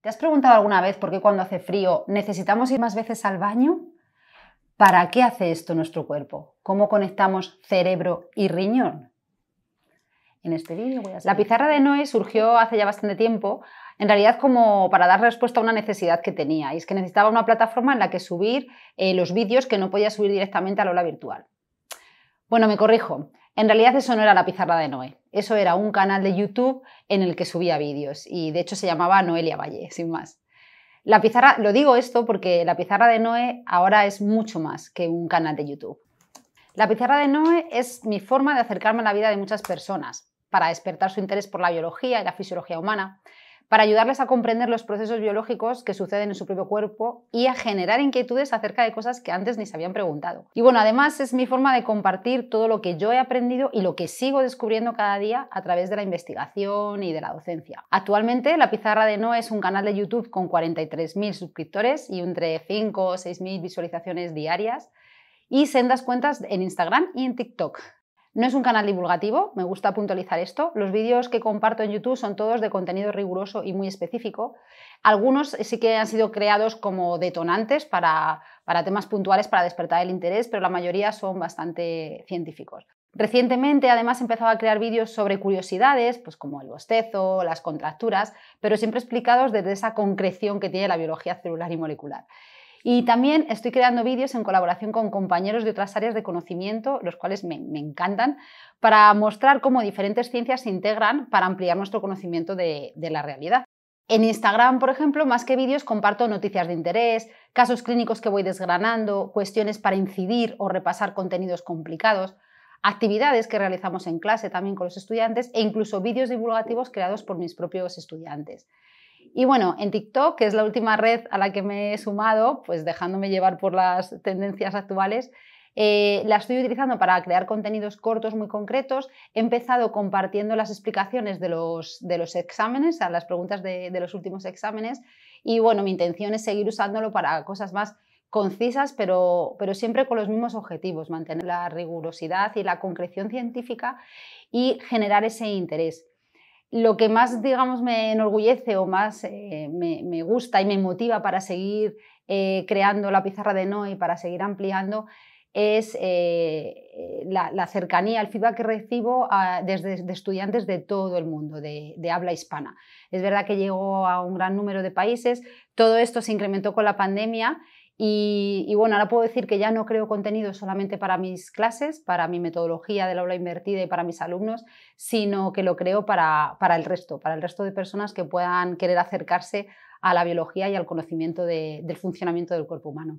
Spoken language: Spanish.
¿Te has preguntado alguna vez por qué cuando hace frío necesitamos ir más veces al baño? ¿Para qué hace esto nuestro cuerpo? ¿Cómo conectamos cerebro y riñón? En este vídeo La pizarra de Noé surgió hace ya bastante tiempo, en realidad como para dar respuesta a una necesidad que tenía, y es que necesitaba una plataforma en la que subir eh, los vídeos que no podía subir directamente a la ola virtual. Bueno, me corrijo. En realidad eso no era la pizarra de Noé, eso era un canal de YouTube en el que subía vídeos y de hecho se llamaba Noelia Valle, sin más. La pizarra, lo digo esto porque la pizarra de Noé ahora es mucho más que un canal de YouTube. La pizarra de Noé es mi forma de acercarme a la vida de muchas personas para despertar su interés por la biología y la fisiología humana, para ayudarles a comprender los procesos biológicos que suceden en su propio cuerpo y a generar inquietudes acerca de cosas que antes ni se habían preguntado. Y bueno, además es mi forma de compartir todo lo que yo he aprendido y lo que sigo descubriendo cada día a través de la investigación y de la docencia. Actualmente, La Pizarra de No es un canal de YouTube con 43.000 suscriptores y entre 5 o 6.000 visualizaciones diarias y sendas cuentas en Instagram y en TikTok. No es un canal divulgativo, me gusta puntualizar esto. Los vídeos que comparto en YouTube son todos de contenido riguroso y muy específico. Algunos sí que han sido creados como detonantes para, temas puntuales para despertar el interés, pero la mayoría son bastante científicos. Recientemente, además, he empezado a crear vídeos sobre curiosidades, pues como el bostezo, las contracturas, pero siempre explicados desde esa concreción que tiene la biología celular y molecular. Y también estoy creando vídeos en colaboración con compañeros de otras áreas de conocimiento, los cuales me, encantan, para mostrar cómo diferentes ciencias se integran para ampliar nuestro conocimiento de, de la realidad. En Instagram, por ejemplo, más que vídeos, comparto noticias de interés, casos clínicos que voy desgranando, cuestiones para incidir o repasar contenidos complicados, actividades que realizamos en clase también con los estudiantes e incluso vídeos divulgativos creados por mis propios estudiantes. Y bueno, en TikTok, que es la última red a la que me he sumado, pues dejándome llevar por las tendencias actuales, eh, la estoy utilizando para crear contenidos cortos muy concretos. He empezado compartiendo las explicaciones de los, exámenes, las preguntas de, los últimos exámenes. Y bueno, mi intención es seguir usándolo para cosas más concisas, pero siempre con los mismos objetivos, mantener la rigurosidad y la concreción científica y generar ese interés lo que más, digamos, me enorgullece o más eh, me, gusta y me motiva para seguir eh, creando la pizarra de y para seguir ampliando, es eh, la, cercanía, el feedback que recibo ah, desde estudiantes de todo el mundo, de, de, habla hispana. Es verdad que llegó a un gran número de países, todo esto se incrementó con la pandemia y, bueno, ahora puedo decir que ya no creo contenido solamente para mis clases, para mi metodología del aula invertida y para mis alumnos, sino que lo creo para, el resto, para el resto de personas que puedan querer acercarse a la biología y al conocimiento del funcionamiento del cuerpo humano.